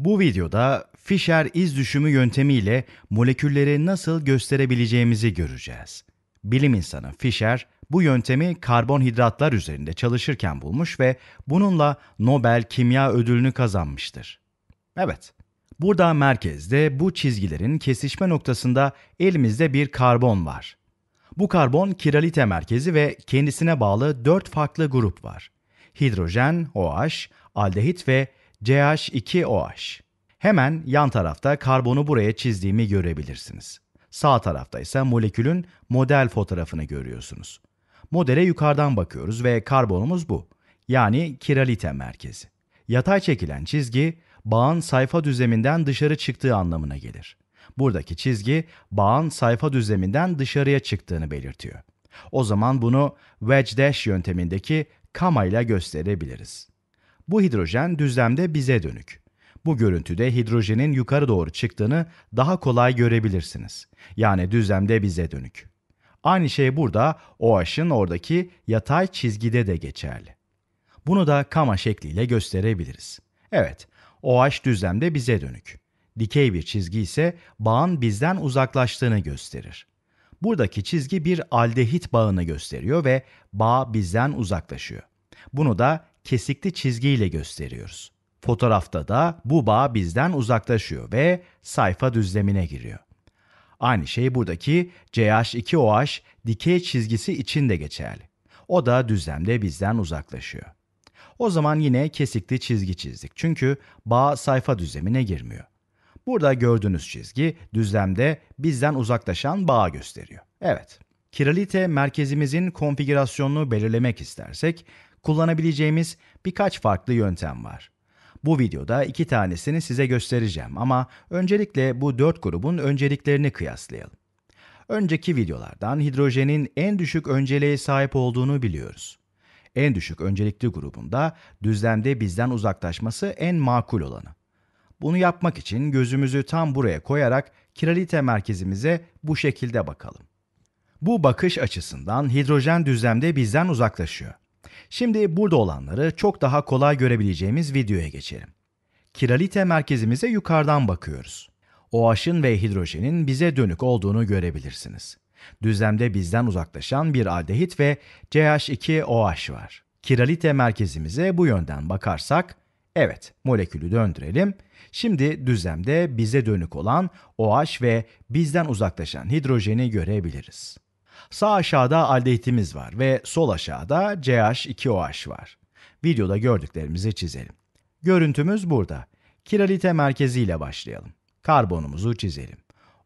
Bu videoda Fischer iz düşümü yöntemiyle molekülleri nasıl gösterebileceğimizi göreceğiz. Bilim insanı Fischer bu yöntemi karbonhidratlar üzerinde çalışırken bulmuş ve bununla Nobel Kimya Ödülünü kazanmıştır. Evet, burada merkezde bu çizgilerin kesişme noktasında elimizde bir karbon var. Bu karbon kiralite merkezi ve kendisine bağlı dört farklı grup var. Hidrojen, OH, aldehit ve CH2OH. Hemen yan tarafta karbonu buraya çizdiğimi görebilirsiniz. Sağ tarafta ise molekülün model fotoğrafını görüyorsunuz. Modele yukarıdan bakıyoruz ve karbonumuz bu. Yani kiralite merkezi. Yatay çekilen çizgi bağın sayfa düzleminden dışarı çıktığı anlamına gelir. Buradaki çizgi bağın sayfa düzleminden dışarıya çıktığını belirtiyor. O zaman bunu wedge dash yöntemindeki kama ile gösterebiliriz. Bu hidrojen düzlemde bize dönük. Bu görüntüde hidrojenin yukarı doğru çıktığını daha kolay görebilirsiniz. Yani düzlemde bize dönük. Aynı şey burada OH'ın oradaki yatay çizgide de geçerli. Bunu da kama şekliyle gösterebiliriz. Evet, OH düzlemde bize dönük. Dikey bir çizgi ise bağın bizden uzaklaştığını gösterir. Buradaki çizgi bir aldehit bağını gösteriyor ve bağ bizden uzaklaşıyor. Bunu da kesikli çizgiyle gösteriyoruz. Fotoğrafta da bu bağ bizden uzaklaşıyor ve sayfa düzlemine giriyor. Aynı şey buradaki CH2OH dikey çizgisi için de geçerli. O da düzlemde bizden uzaklaşıyor. O zaman yine kesikli çizgi çizdik. Çünkü bağ sayfa düzlemine girmiyor. Burada gördüğünüz çizgi düzlemde bizden uzaklaşan bağ gösteriyor. Evet. Kiralite merkezimizin konfigürasyonunu belirlemek istersek kullanabileceğimiz birkaç farklı yöntem var. Bu videoda iki tanesini size göstereceğim ama öncelikle bu dört grubun önceliklerini kıyaslayalım. Önceki videolardan hidrojenin en düşük önceliğe sahip olduğunu biliyoruz. En düşük öncelikli grubunda düzlemde bizden uzaklaşması en makul olanı. Bunu yapmak için gözümüzü tam buraya koyarak kiralite merkezimize bu şekilde bakalım. Bu bakış açısından hidrojen düzlemde bizden uzaklaşıyor. Şimdi burada olanları çok daha kolay görebileceğimiz videoya geçelim. Kiralite merkezimize yukarıdan bakıyoruz. OH'ın ve hidrojenin bize dönük olduğunu görebilirsiniz. Düzlemde bizden uzaklaşan bir aldehit ve CH2OH var. Kiralite merkezimize bu yönden bakarsak, evet molekülü döndürelim. Şimdi düzlemde bize dönük olan OH ve bizden uzaklaşan hidrojeni görebiliriz. Sağ aşağıda aldehitimiz var ve sol aşağıda CH2OH var. Videoda gördüklerimizi çizelim. Görüntümüz burada. Kiralite merkeziyle başlayalım. Karbonumuzu çizelim.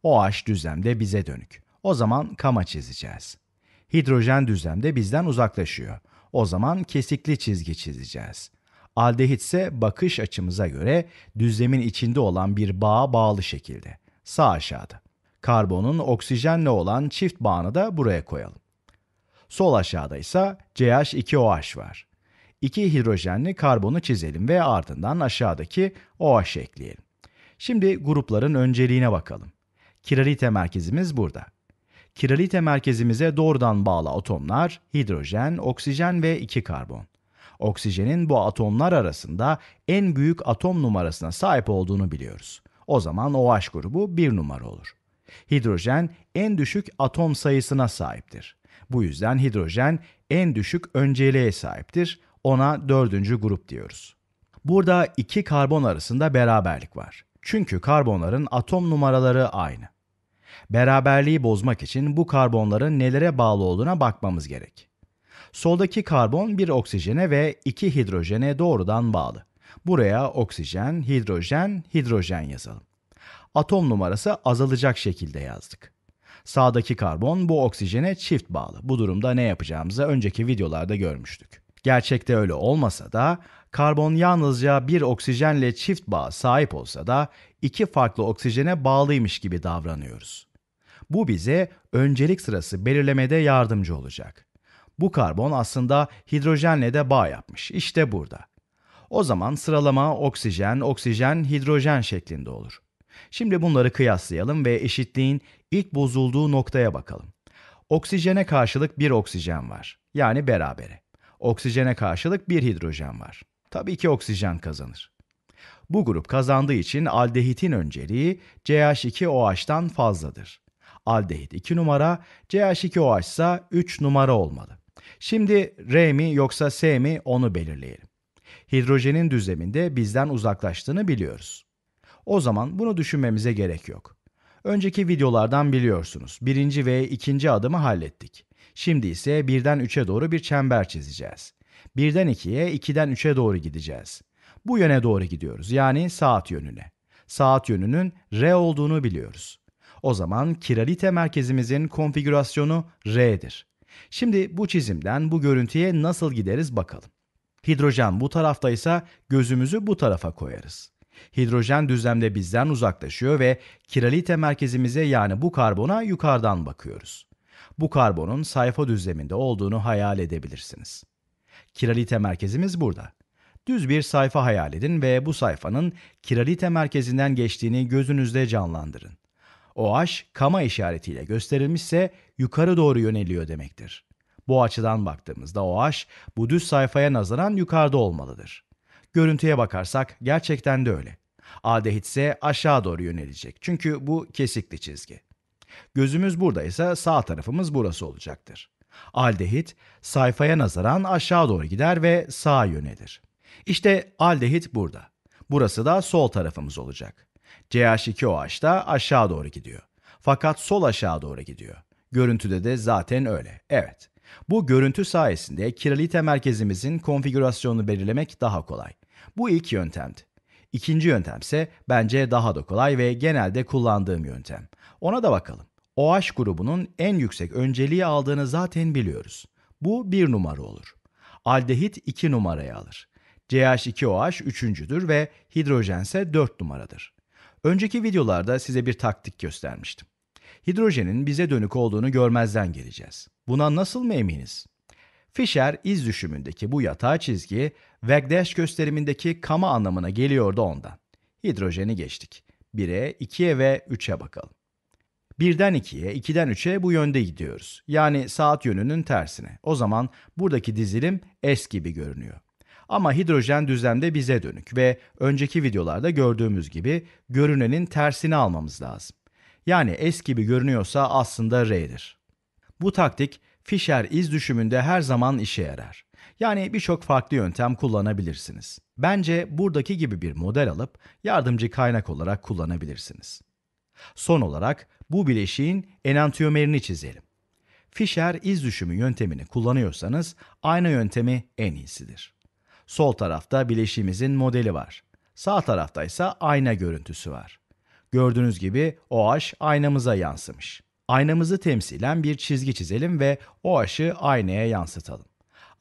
OH düzlemde bize dönük. O zaman kama çizeceğiz. Hidrojen düzlemde bizden uzaklaşıyor. O zaman kesikli çizgi çizeceğiz. Aldehit ise bakış açımıza göre düzlemin içinde olan bir bağa bağlı şekilde. Sağ aşağıda. Karbonun oksijenle olan çift bağını da buraya koyalım. Sol aşağıda ise CH2OH var. İki hidrojenli karbonu çizelim ve ardından aşağıdaki OH ekleyelim. Şimdi grupların önceliğine bakalım. Kiralite merkezimiz burada. Kiralite merkezimize doğrudan bağlı atomlar hidrojen, oksijen ve iki karbon. Oksijenin bu atomlar arasında en büyük atom numarasına sahip olduğunu biliyoruz. O zaman OH grubu bir numara olur. Hidrojen en düşük atom sayısına sahiptir. Bu yüzden hidrojen en düşük önceliğe sahiptir. Ona dördüncü grup diyoruz. Burada iki karbon arasında beraberlik var. Çünkü karbonların atom numaraları aynı. Beraberliği bozmak için bu karbonların nelere bağlı olduğuna bakmamız gerek. Soldaki karbon bir oksijene ve iki hidrojene doğrudan bağlı. Buraya oksijen, hidrojen, hidrojen yazalım atom numarası azalacak şekilde yazdık. Sağdaki karbon bu oksijene çift bağlı. Bu durumda ne yapacağımızı önceki videolarda görmüştük. Gerçekte öyle olmasa da karbon yalnızca bir oksijenle çift bağ sahip olsa da iki farklı oksijene bağlıymış gibi davranıyoruz. Bu bize öncelik sırası belirlemede yardımcı olacak. Bu karbon aslında hidrojenle de bağ yapmış. İşte burada. O zaman sıralama oksijen, oksijen, hidrojen şeklinde olur. Şimdi bunları kıyaslayalım ve eşitliğin ilk bozulduğu noktaya bakalım. Oksijene karşılık bir oksijen var. Yani berabere. Oksijene karşılık bir hidrojen var. Tabii ki oksijen kazanır. Bu grup kazandığı için aldehitin önceliği CH2OH'tan fazladır. Aldehit 2 numara, CH2OH ise 3 numara olmalı. Şimdi R mi yoksa S mi onu belirleyelim. Hidrojenin düzleminde bizden uzaklaştığını biliyoruz. O zaman bunu düşünmemize gerek yok. Önceki videolardan biliyorsunuz birinci ve ikinci adımı hallettik. Şimdi ise birden üçe doğru bir çember çizeceğiz. 1'den 2'ye, 2'den üçe doğru gideceğiz. Bu yöne doğru gidiyoruz yani saat yönüne. Saat yönünün R olduğunu biliyoruz. O zaman kiralite merkezimizin konfigürasyonu R'dir. Şimdi bu çizimden bu görüntüye nasıl gideriz bakalım. Hidrojen bu taraftaysa, gözümüzü bu tarafa koyarız. Hidrojen düzlemde bizden uzaklaşıyor ve kiralite merkezimize yani bu karbona yukarıdan bakıyoruz. Bu karbonun sayfa düzleminde olduğunu hayal edebilirsiniz. Kiralite merkezimiz burada. Düz bir sayfa hayal edin ve bu sayfanın kiralite merkezinden geçtiğini gözünüzde canlandırın. OH kama işaretiyle gösterilmişse yukarı doğru yöneliyor demektir. Bu açıdan baktığımızda OH bu düz sayfaya nazaran yukarıda olmalıdır. Görüntüye bakarsak gerçekten de öyle. Aldehit ise aşağı doğru yönelecek çünkü bu kesikli çizgi. Gözümüz buradaysa sağ tarafımız burası olacaktır. Aldehit sayfaya nazaran aşağı doğru gider ve sağa yönelir. İşte aldehit burada. Burası da sol tarafımız olacak. CH2OH da aşağı doğru gidiyor. Fakat sol aşağı doğru gidiyor. Görüntüde de zaten öyle. Evet. Bu görüntü sayesinde kiralite merkezimizin konfigürasyonunu belirlemek daha kolay. Bu ilk yöntemdi. İkinci yöntemse bence daha da kolay ve genelde kullandığım yöntem. Ona da bakalım. OH grubunun en yüksek önceliği aldığını zaten biliyoruz. Bu bir numara olur. Aldehit iki numarayı alır. CH2OH üçüncüdür ve hidrojense dört numaradır. Önceki videolarda size bir taktik göstermiştim. Hidrojenin bize dönük olduğunu görmezden geleceğiz. Buna nasıl mı eminiz? Fischer iz düşümündeki bu yatağa çizgi, Wegdash gösterimindeki kama anlamına geliyordu ondan. Hidrojeni geçtik. 1'e, 2'ye ve 3'e bakalım. 1'den 2'ye, 2'den 3'e bu yönde gidiyoruz. Yani saat yönünün tersine. O zaman buradaki dizilim S gibi görünüyor. Ama hidrojen düzlemde bize dönük ve önceki videolarda gördüğümüz gibi görünenin tersini almamız lazım. Yani S gibi görünüyorsa aslında R'dir. Bu taktik Fisher iz düşümünde her zaman işe yarar. Yani birçok farklı yöntem kullanabilirsiniz. Bence buradaki gibi bir model alıp yardımcı kaynak olarak kullanabilirsiniz. Son olarak bu bileşiğin enantiyomerini çizelim. Fisher iz düşümü yöntemini kullanıyorsanız aynı yöntemi en iyisidir. Sol tarafta bileşiğimizin modeli var. Sağ tarafta ise ayna görüntüsü var. Gördüğünüz gibi OH aynamıza yansımış. Aynamızı temsilen bir çizgi çizelim ve o aşı aynaya yansıtalım.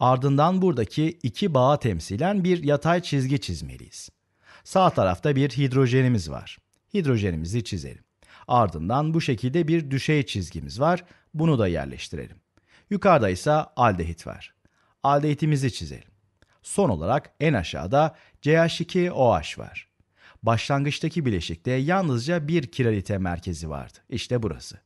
Ardından buradaki iki bağa temsilen bir yatay çizgi çizmeliyiz. Sağ tarafta bir hidrojenimiz var. Hidrojenimizi çizelim. Ardından bu şekilde bir düşey çizgimiz var. Bunu da yerleştirelim. Yukarıda ise aldehit var. Aldehitimizi çizelim. Son olarak en aşağıda CH2OH var. Başlangıçtaki bileşikte yalnızca bir kiralite merkezi vardı. İşte burası.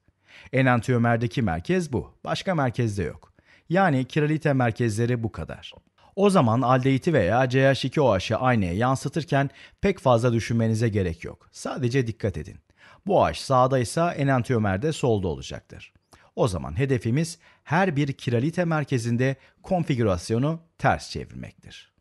Enantiomerdeki merkez bu. Başka merkezde yok. Yani kiralite merkezleri bu kadar. O zaman aldeiti veya CH2OH'ı aynaya yansıtırken pek fazla düşünmenize gerek yok. Sadece dikkat edin. Bu H sağdaysa enantiyomer de solda olacaktır. O zaman hedefimiz her bir kiralite merkezinde konfigürasyonu ters çevirmektir.